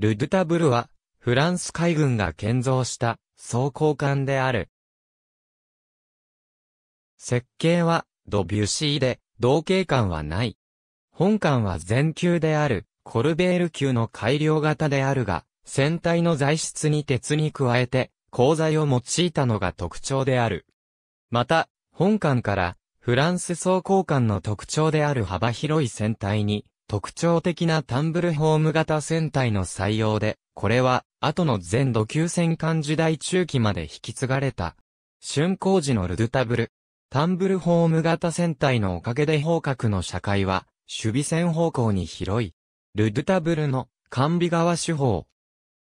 ルドゥタブルは、フランス海軍が建造した装甲艦である。設計は、ドビュシーで、同型艦はない。本艦は全球である、コルベール級の改良型であるが、船体の材質に鉄に加えて、鋼材を用いたのが特徴である。また、本艦から、フランス装甲艦の特徴である幅広い船体に、特徴的なタンブルホーム型船体の採用で、これは、後の全土級戦艦時代中期まで引き継がれた。春工時のルドゥタブル。タンブルホーム型船体のおかげで方角の社会は、守備戦方向に広い。ルドゥタブルの、完備側手法。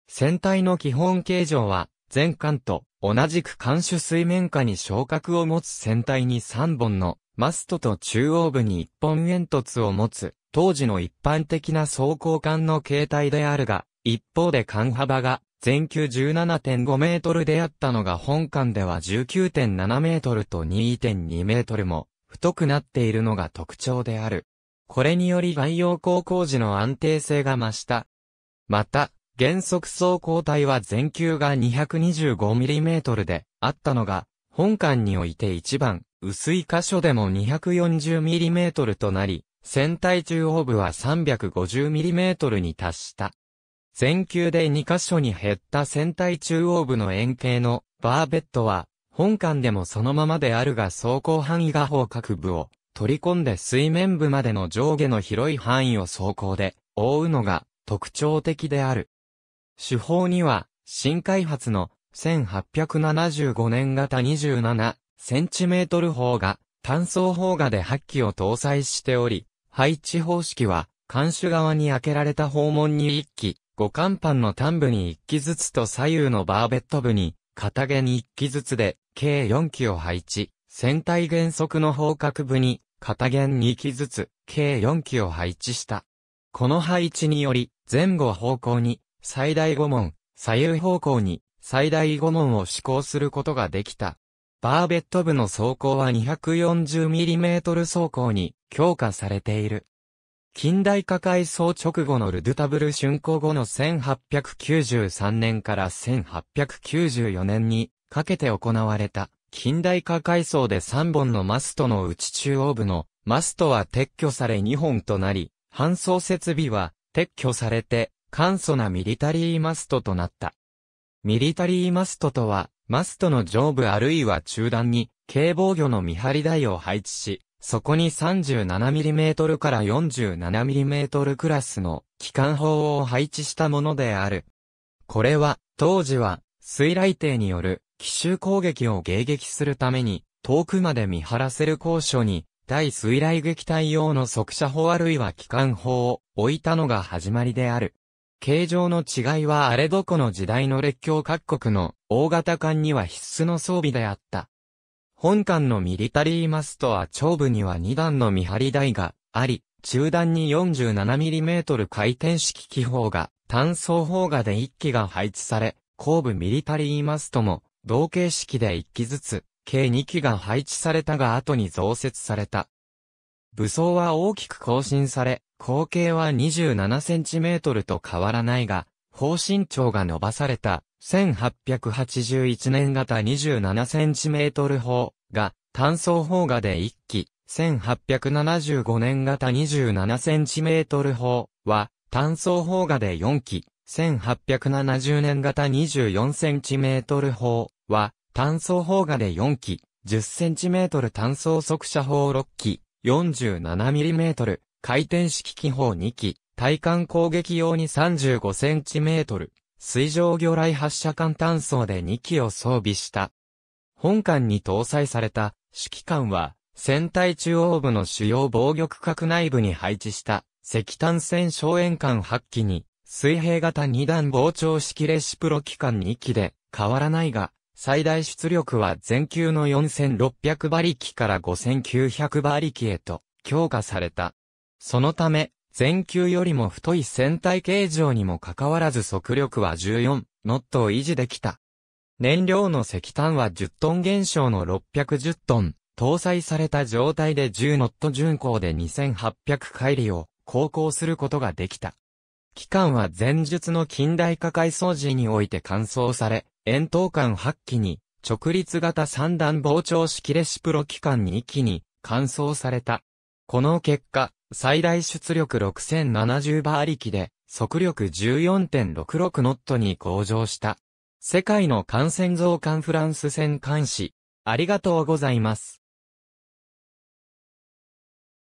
船体の基本形状は、全艦と同じく艦首水面下に昇格を持つ船体に3本のマストと中央部に一本煙突を持つ、当時の一般的な装甲艦の形態であるが、一方で艦幅が全球17.5メートルであったのが本艦では19.7メートルと2.2メートルも太くなっているのが特徴である。これにより外洋航行時の安定性が増した。また、原則走行体は全球が 225mm であったのが、本艦において一番薄い箇所でも 240mm となり、船体中央部は 350mm に達した。全球で2箇所に減った船体中央部の円形のバーベットは、本艦でもそのままであるが走行範囲が方角部を取り込んで水面部までの上下の広い範囲を走行で覆うのが特徴的である。手法には、新開発の1875年型27センチメートル砲が単装砲がで8機を搭載しており、配置方式は、艦首側に開けられた砲門に1機、五艦板の端部に1機ずつと左右のバーベット部に、片毛に1機ずつで、計4機を配置、船体原則の方角部に、片弦2機ずつ、計4機を配置した。この配置により、前後方向に、最大5問、左右方向に、最大5問を施行することができた。バーベット部の装甲は 240mm 装甲に強化されている。近代化改装直後のルドゥタブル竣工後の1893年から1894年にかけて行われた近代化改装で3本のマストのうち中央部のマストは撤去され2本となり、搬送設備は撤去されて簡素なミリタリーマストとなった。ミリタリーマストとはマストの上部あるいは中段に、軽防御の見張り台を配置し、そこに 37mm から 47mm クラスの機関砲を配置したものである。これは、当時は、水雷艇による奇襲攻撃を迎撃するために、遠くまで見張らせる高所に、対水雷撃隊用の速射砲あるいは機関砲を置いたのが始まりである。形状の違いはあれどこの時代の列強各国の大型艦には必須の装備であった。本艦のミリタリーマストは長部には2段の見張り台があり、中段に 47mm 回転式機砲が単装砲がで1機が配置され、後部ミリタリーマストも同型式で1機ずつ、計2機が配置されたが後に増設された。武装は大きく更新され、口径は 27cm と変わらないが、方針長が伸ばされた1881年型 27cm 砲が単装砲画で1機、1875年型 27cm 砲は単装砲画で4機、1870年型 24cm 砲は単装砲画で4機、10cm 単装速射砲6機、47mm 回転式機砲2機、体幹攻撃用に 35cm、水上魚雷発射管単装で2機を装備した。本艦に搭載された指揮艦は、船体中央部の主要防御区画内部に配置した石炭船小円艦8機に、水平型2段膨張式レシプロ機関2機で変わらないが、最大出力は全球の4600馬力から5900馬力へと強化された。そのため、全球よりも太い船体形状にもかかわらず速力は14ノットを維持できた。燃料の石炭は10トン減少の610トン、搭載された状態で10ノット巡航で2800海里を航行することができた。機関は前述の近代化改装時において乾燥され、円筒管8機に、直立型三段膨張式レシプロ機関に一機に、乾燥された。この結果、最大出力6070馬力で、速力14.66ノットに向上した。世界の感染増刊フランス戦監視。ありがとうございます。